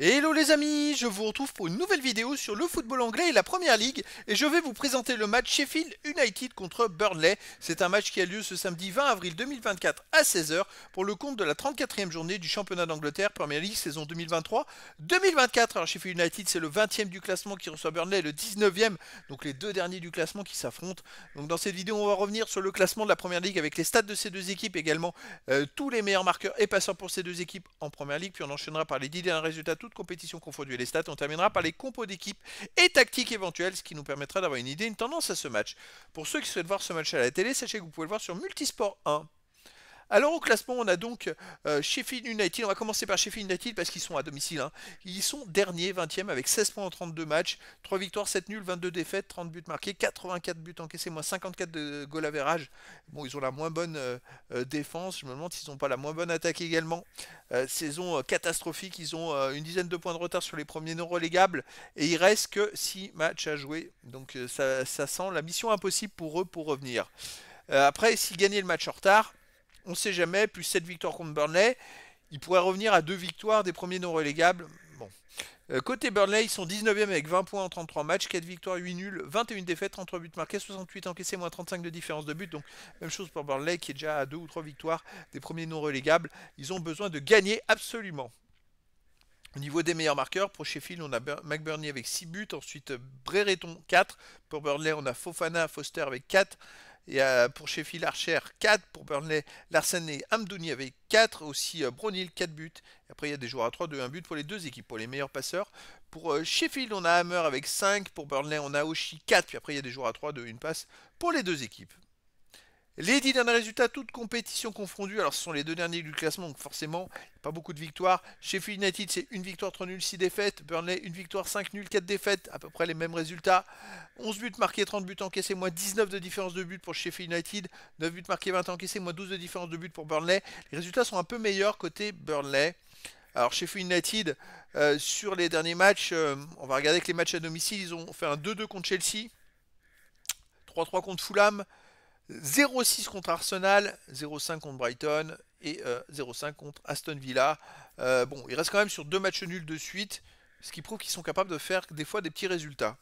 Hello les amis, je vous retrouve pour une nouvelle vidéo sur le football anglais et la première ligue et je vais vous présenter le match Sheffield United contre Burnley. C'est un match qui a lieu ce samedi 20 avril 2024 à 16h pour le compte de la 34e journée du championnat d'Angleterre, première ligue saison 2023-2024. Alors Sheffield United c'est le 20e du classement qui reçoit Burnley le 19e, donc les deux derniers du classement qui s'affrontent. Donc dans cette vidéo on va revenir sur le classement de la première ligue avec les stats de ces deux équipes également, euh, tous les meilleurs marqueurs et passeurs pour ces deux équipes en première ligue, puis on enchaînera par les 10 derniers résultats toutes compétitions confondue et les stats. On terminera par les compos d'équipe et tactiques éventuelles, ce qui nous permettra d'avoir une idée, une tendance à ce match. Pour ceux qui souhaitent voir ce match à la télé, sachez que vous pouvez le voir sur Multisport 1. Alors au classement, on a donc euh, Sheffield United. On va commencer par Sheffield United parce qu'ils sont à domicile. Hein. Ils sont derniers, 20e, avec 16 points en 32 matchs. 3 victoires, 7 nuls, 22 défaites, 30 buts marqués, 84 buts encaissés, moins 54 de goal average. Bon, ils ont la moins bonne euh, euh, défense. Je me demande s'ils n'ont pas la moins bonne attaque également. saison catastrophique. Ils ont une dizaine de points de retard sur les premiers non relégables. Et il reste que 6 matchs à jouer. Donc ça, ça sent la mission impossible pour eux pour revenir. après, s'ils gagnaient le match en retard on ne sait jamais, plus 7 victoires contre Burnley, ils pourraient revenir à 2 victoires des premiers non relégables. Bon. Euh, côté Burnley, ils sont 19e avec 20 points en 33 matchs, 4 victoires, 8 nuls, 21 défaites, 33 buts marqués, 68 encaissés, moins 35 de différence de but. Donc même chose pour Burnley qui est déjà à 2 ou 3 victoires des premiers non relégables. Ils ont besoin de gagner absolument. Au niveau des meilleurs marqueurs, pour Sheffield, on a McBurney avec 6 buts, ensuite euh, Brereton 4, pour Burnley, on a Fofana Foster avec 4, et euh, pour Sheffield, Archer 4, pour Burnley, Larsen et Amdouni avec 4, aussi euh, Brownhill 4 buts. après, il y a des joueurs à 3, de 1 but pour les deux équipes, pour les meilleurs passeurs. Pour Sheffield, on a Hammer avec 5, pour Burnley, on a Oshi 4, puis après, il y a des joueurs à 3, de 1 passe pour les deux équipes. Les 10 derniers résultats, toutes compétitions confondues. Alors, ce sont les deux derniers du classement, donc forcément, pas beaucoup de victoires. Sheffield United, c'est une victoire, 3 nuls, 6 défaites. Burnley, une victoire, 5 nuls, 4 défaites. À peu près les mêmes résultats. 11 buts marqués, 30 buts encaissés, moins 19 de différence de but pour Sheffield United. 9 buts marqués, 20 encaissés, moins 12 de différence de but pour Burnley. Les résultats sont un peu meilleurs côté Burnley. Alors Sheffield United, euh, sur les derniers matchs, euh, on va regarder que les matchs à domicile, ils ont fait un 2-2 contre Chelsea, 3-3 contre Fulham, 0-6 contre Arsenal, 0-5 contre Brighton et 0,5 euh, 0-5 contre Aston Villa. Euh, bon, ils restent quand même sur deux matchs nuls de suite, ce qui prouve qu'ils sont capables de faire des fois des petits résultats.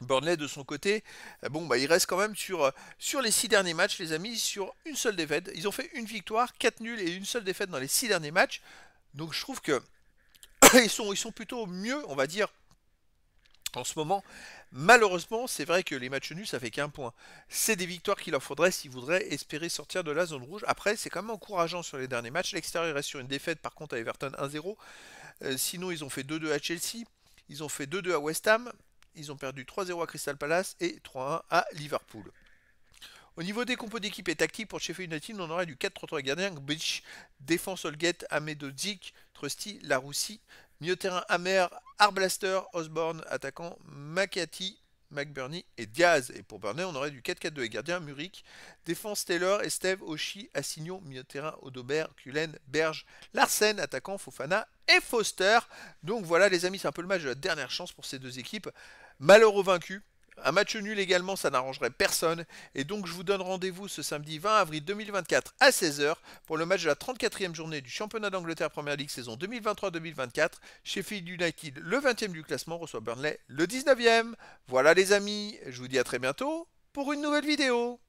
Burnley de son côté, euh, bon bah il reste quand même sur, sur les six derniers matchs, les amis, sur une seule défaite. Ils ont fait une victoire, quatre nuls et une seule défaite dans les six derniers matchs. Donc je trouve que ils sont, ils sont plutôt mieux, on va dire, en ce moment. Malheureusement, c'est vrai que les matchs nus, ça fait qu'un point. C'est des victoires qu'il leur faudrait s'ils voudraient espérer sortir de la zone rouge. Après, c'est quand même encourageant sur les derniers matchs. L'extérieur reste sur une défaite, par contre, à Everton 1-0. Euh, sinon, ils ont fait 2-2 à Chelsea, ils ont fait 2-2 à West Ham, ils ont perdu 3-0 à Crystal Palace et 3-1 à Liverpool. Au niveau des compos d'équipe et tactique pour Sheffield United, on aurait du 4-3-3 gardien, Beach, défense Holgate, Zik, Trusty, Laroussi, Milieu terrain, Amer, Arblaster, Osborne, attaquant, Makati, McBurney et Diaz. Et pour Burney, on aurait du 4-4-2 et gardien Muric, défense Taylor, Esteve, Oshi, Assignon, milieu terrain, Odobert, Cullen, Berge, Larsen, attaquant, Fofana et Foster. Donc voilà les amis, c'est un peu le match de la dernière chance pour ces deux équipes. Malheureux vaincu, un match nul également, ça n'arrangerait personne. Et donc je vous donne rendez-vous ce samedi 20 avril 2024 à 16h pour le match de la 34e journée du championnat d'Angleterre Première League saison 2023-2024. chez Sheffield United, le 20e du classement, reçoit Burnley, le 19e. Voilà les amis, je vous dis à très bientôt pour une nouvelle vidéo.